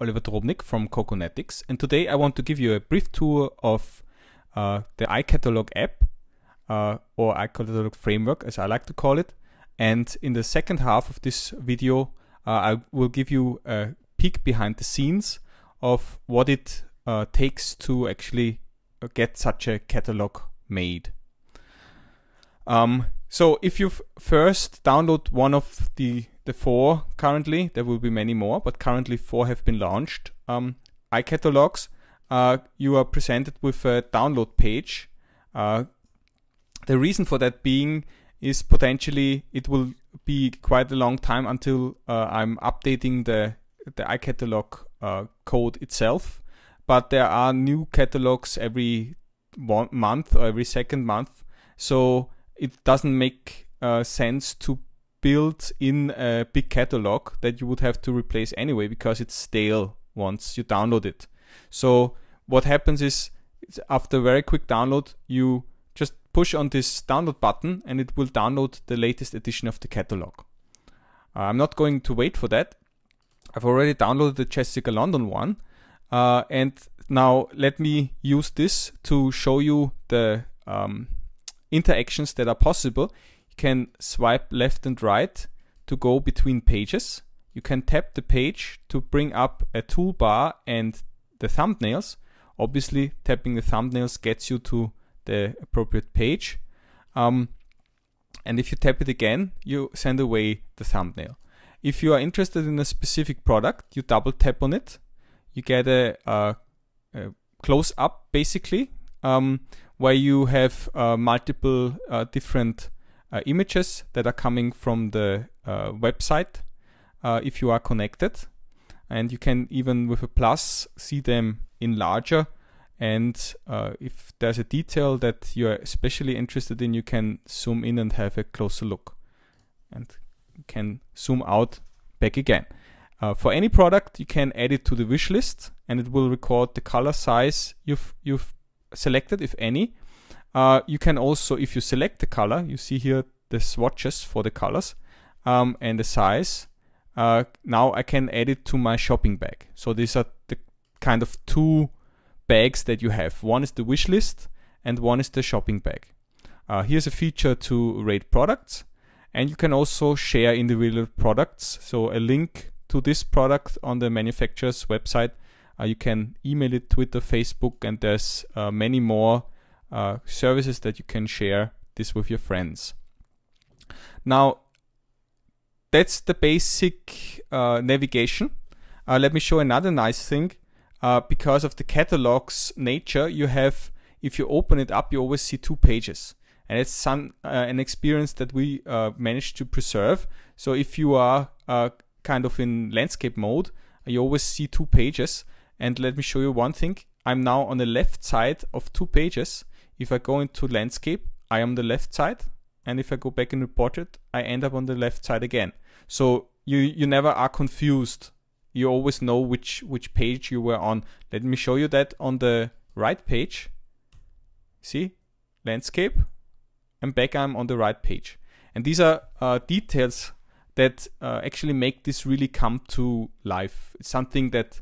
Oliver Drobnik from Coconetics, and today I want to give you a brief tour of uh, the iCatalog app, uh, or iCatalog framework as I like to call it. And in the second half of this video, uh, I will give you a peek behind the scenes of what it uh, takes to actually uh, get such a catalog made. Um, so if you first download one of the the four currently, there will be many more, but currently four have been launched. Um, iCatalogs, uh, you are presented with a download page. Uh, the reason for that being is potentially it will be quite a long time until uh, I'm updating the, the iCatalog uh, code itself. But there are new catalogs every one month or every second month. So it doesn't make uh, sense to built in a big catalog that you would have to replace anyway because it's stale once you download it. So what happens is after a very quick download, you just push on this download button and it will download the latest edition of the catalog. Uh, I'm not going to wait for that. I've already downloaded the Jessica London one. Uh, and now let me use this to show you the um, interactions that are possible can swipe left and right to go between pages. You can tap the page to bring up a toolbar and the thumbnails. Obviously, tapping the thumbnails gets you to the appropriate page. Um, and if you tap it again, you send away the thumbnail. If you are interested in a specific product, you double tap on it. You get a, a, a close up basically, um, where you have uh, multiple uh, different uh, images that are coming from the uh, website uh, if you are connected. And you can even with a plus see them in larger. And uh, if there's a detail that you're especially interested in, you can zoom in and have a closer look and can zoom out back again. Uh, for any product, you can add it to the wish list and it will record the color size you've, you've selected, if any. Uh, you can also, if you select the color, you see here the swatches for the colors um, and the size. Uh, now I can add it to my shopping bag. So these are the kind of two bags that you have. One is the wish list and one is the shopping bag. Uh, here's a feature to rate products and you can also share individual products. So a link to this product on the manufacturer's website. Uh, you can email it, Twitter, Facebook, and there's uh, many more uh, services that you can share this with your friends. Now, that's the basic uh, navigation. Uh, let me show another nice thing. Uh, because of the catalog's nature, you have, if you open it up, you always see two pages. And it's some, uh, an experience that we uh, managed to preserve. So if you are uh, kind of in landscape mode, you always see two pages. And let me show you one thing. I'm now on the left side of two pages. If I go into landscape, I am the left side and if I go back and report it, I end up on the left side again. So you you never are confused. You always know which which page you were on. Let me show you that on the right page. See, landscape, and back I'm on the right page. And these are uh, details that uh, actually make this really come to life. It's something that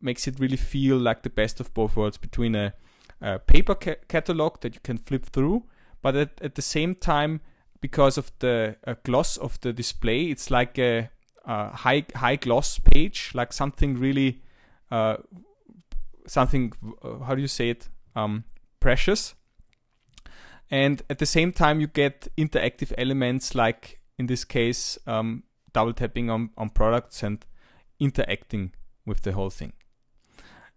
makes it really feel like the best of both worlds between a, a paper ca catalog that you can flip through but at, at the same time, because of the uh, gloss of the display, it's like a, a, high high gloss page, like something really uh, something uh, how do you say it um, precious. And at the same time, you get interactive elements like in this case um, double tapping on, on products and interacting with the whole thing.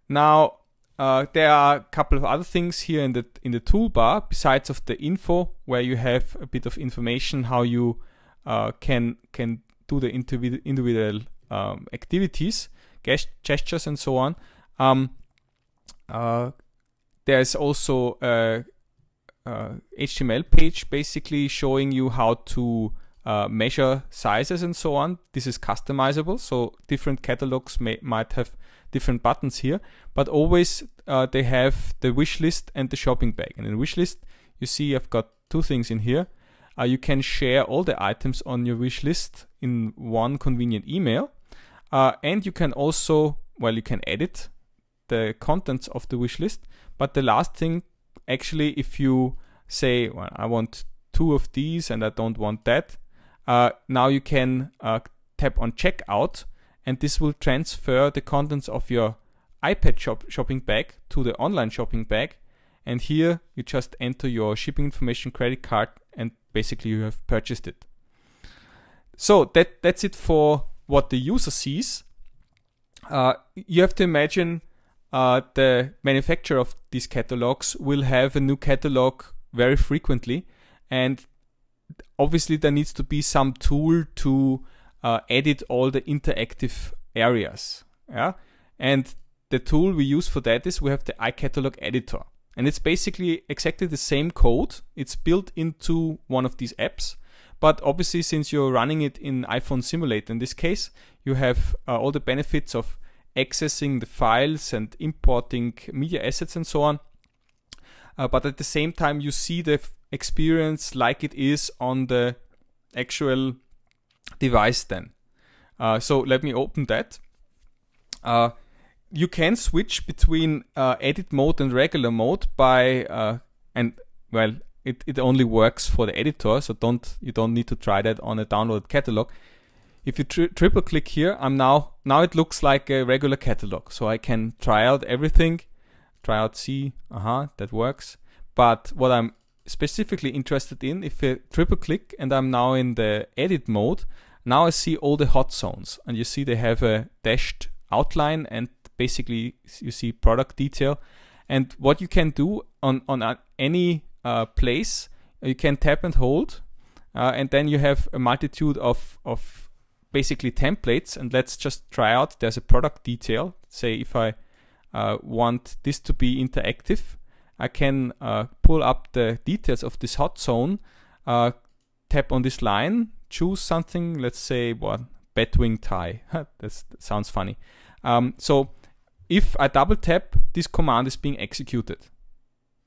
Now, uh, there are a couple of other things here in the in the toolbar besides of the info where you have a bit of information how you uh, can can do the individual um, activities gestures and so on um, uh, there's also a, a, HTML page basically showing you how to uh, measure sizes and so on this is customizable so different catalogs may, might have different buttons here, but always uh, they have the wish list and the shopping bag. And in the wish list, you see I've got two things in here. Uh, you can share all the items on your wish list in one convenient email. Uh, and you can also, well, you can edit the contents of the wish list. But the last thing, actually, if you say, well, I want two of these and I don't want that, uh, now you can uh, tap on checkout and this will transfer the contents of your iPad shop shopping bag to the online shopping bag. And here you just enter your shipping information, credit card, and basically you have purchased it. So that, that's it for what the user sees. Uh, you have to imagine uh, the manufacturer of these catalogs will have a new catalog very frequently. And obviously there needs to be some tool to uh, edit all the interactive areas. Yeah, and the tool we use for that is we have the iCatalog editor, and it's basically exactly the same code. It's built into one of these apps, but obviously since you're running it in iPhone Simulator, in this case, you have uh, all the benefits of accessing the files and importing media assets and so on. Uh, but at the same time, you see the experience like it is on the actual device then. Uh, so let me open that. Uh, you can switch between uh, edit mode and regular mode by uh, and well it, it only works for the editor so don't you don't need to try that on a downloaded catalog if you tri triple click here I'm now now it looks like a regular catalog so I can try out everything try out C uh-huh that works but what I'm specifically interested in, if I triple click and I'm now in the edit mode, now I see all the hot zones and you see they have a dashed outline and basically you see product detail. And what you can do on, on any uh, place, you can tap and hold uh, and then you have a multitude of, of basically templates and let's just try out, there's a product detail. Say if I uh, want this to be interactive, I can uh, pull up the details of this hot zone, uh, tap on this line, choose something, let's say what, Batwing tie. that sounds funny. Um, so if I double tap, this command is being executed.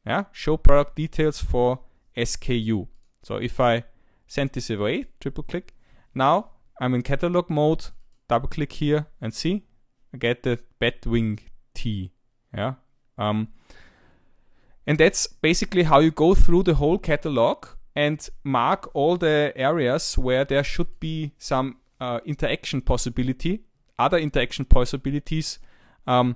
Yeah, show product details for SKU. So if I send this away, triple click, now I'm in catalog mode, double click here and see, I get the Batwing T. Yeah. Um, and that's basically how you go through the whole catalog and mark all the areas where there should be some uh, interaction possibility. Other interaction possibilities um,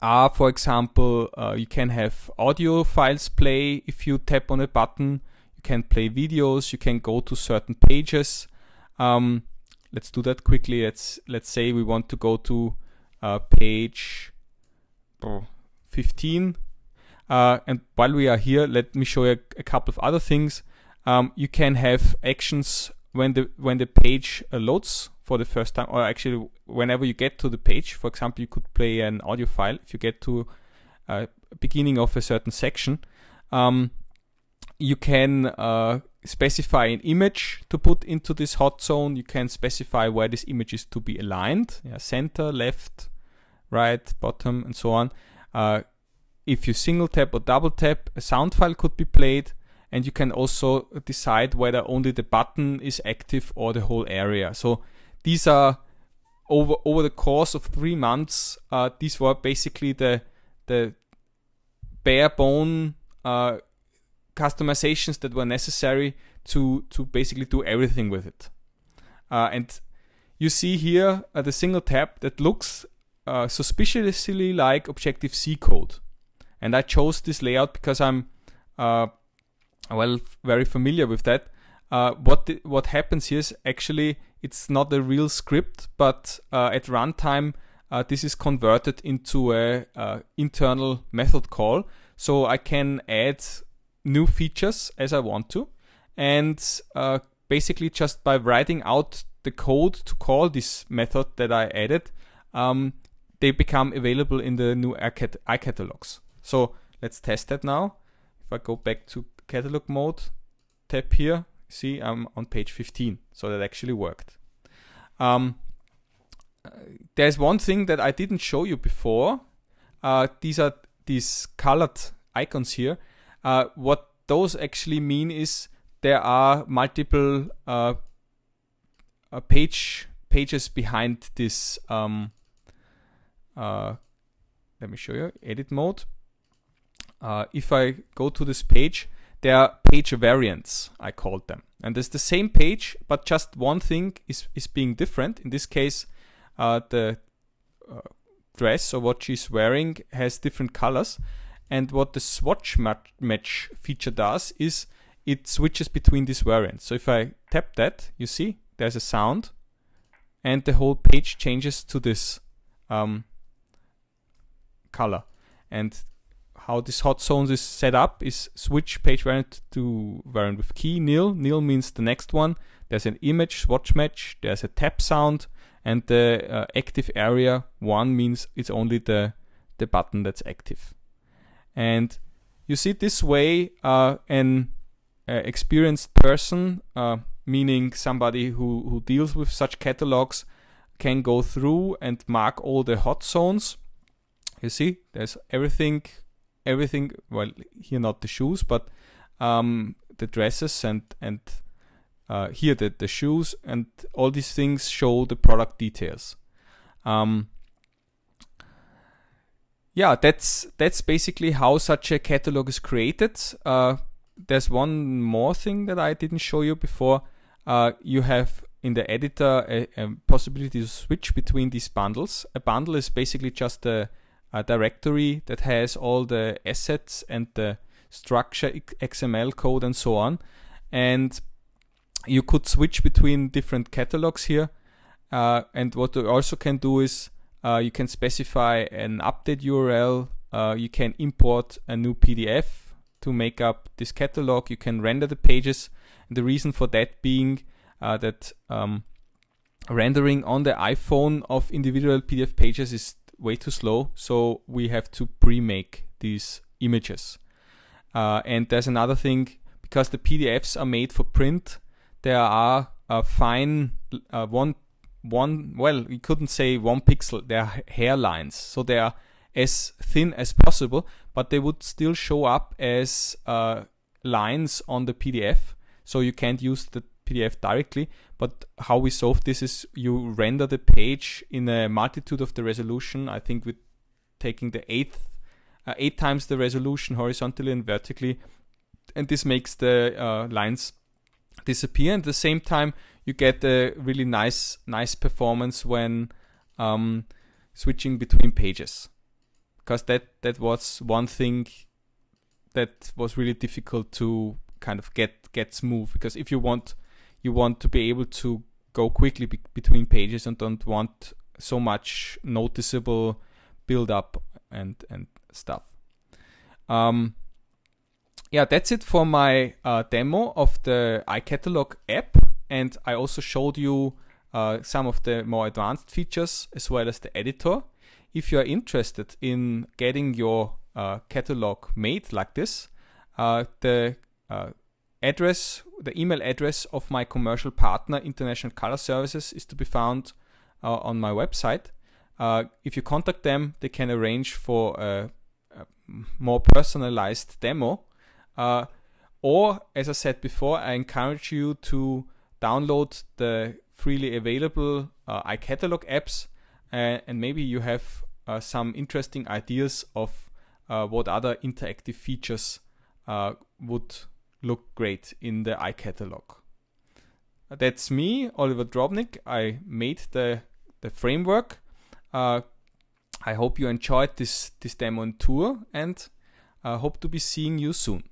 are, for example, uh, you can have audio files play if you tap on a button. You can play videos. You can go to certain pages. Um, let's do that quickly. Let's let's say we want to go to uh, page 15 uh, and while we are here, let me show you a, a couple of other things. Um, you can have actions when the when the page uh, loads for the first time, or actually whenever you get to the page. For example, you could play an audio file if you get to uh, beginning of a certain section. Um, you can uh, specify an image to put into this hot zone. You can specify where this image is to be aligned, yeah, center, left, right, bottom, and so on. Uh, if you single tap or double tap, a sound file could be played and you can also decide whether only the button is active or the whole area. So these are over over the course of three months. Uh, these were basically the the bare bone uh, customizations that were necessary to to basically do everything with it. Uh, and you see here uh, the single tab that looks uh, suspiciously like Objective C code. And I chose this layout because I'm, uh, well, very familiar with that. Uh, what what happens here is actually it's not a real script, but uh, at runtime uh, this is converted into a uh, internal method call, so I can add new features as I want to, and uh, basically just by writing out the code to call this method that I added, um, they become available in the new iCatalogs. So let's test that now. If I go back to catalog mode, tap here, see I'm on page 15. So that actually worked. Um, uh, there's one thing that I didn't show you before. Uh, these are these colored icons here. Uh, what those actually mean is there are multiple uh, uh page pages behind this. Um, uh, let me show you edit mode uh, if I go to this page, there are page variants, I called them. And it's the same page, but just one thing is, is being different. In this case, uh, the uh, dress or what she's wearing has different colors. And what the swatch match feature does is it switches between these variants. So if I tap that, you see there's a sound and the whole page changes to this um, color. And how this hot zones is set up is switch page variant to variant with key nil. Nil means the next one. There's an image swatch match. There's a tap sound, and the uh, active area one means it's only the the button that's active. And you see this way, uh, an uh, experienced person, uh, meaning somebody who who deals with such catalogs, can go through and mark all the hot zones. You see, there's everything everything. Well, here not the shoes, but um, the dresses and and uh, here the the shoes and all these things show the product details. Um, yeah, that's that's basically how such a catalog is created. Uh, there's one more thing that I didn't show you before. Uh, you have in the editor a, a, possibility to switch between these bundles. A bundle is basically just a a directory that has all the assets and the structure XML code and so on. And you could switch between different catalogs here. Uh, and what you also can do is uh, you can specify an update URL. Uh, you can import a new PDF to make up this catalog. You can render the pages. And the reason for that being uh, that um, rendering on the iPhone of individual PDF pages is way too slow. So we have to pre-make these images. Uh, and there's another thing, because the PDFs are made for print, there are a fine uh, one, one, well, we couldn't say one pixel, they are hairlines. So they are as thin as possible, but they would still show up as uh, lines on the PDF. So you can't use the PDF directly, but how we solve this is you render the page in a multitude of the resolution. I think with taking the eighth, uh, eight times the resolution horizontally and vertically, and this makes the uh, lines disappear. And at the same time, you get a really nice, nice performance when um, switching between pages, because that that was one thing that was really difficult to kind of get get smooth because if you want you want to be able to go quickly be between pages and don't want so much noticeable build up and and stuff. Um, yeah, that's it for my uh, demo of the iCatalog app, and I also showed you uh, some of the more advanced features as well as the editor. If you are interested in getting your uh, catalog made like this, uh, the uh, address, the email address of my commercial partner, International Color Services, is to be found uh, on my website. Uh, if you contact them, they can arrange for a, a more personalized demo. Uh, or, as I said before, I encourage you to download the freely available uh, iCatalog apps, uh, and maybe you have uh, some interesting ideas of what other interactive features would look great in the iCatalog. That's me, Oliver Drobnik. I made the, the framework. Uh, I hope you enjoyed this, this demo and tour and I uh, hope to be seeing you soon.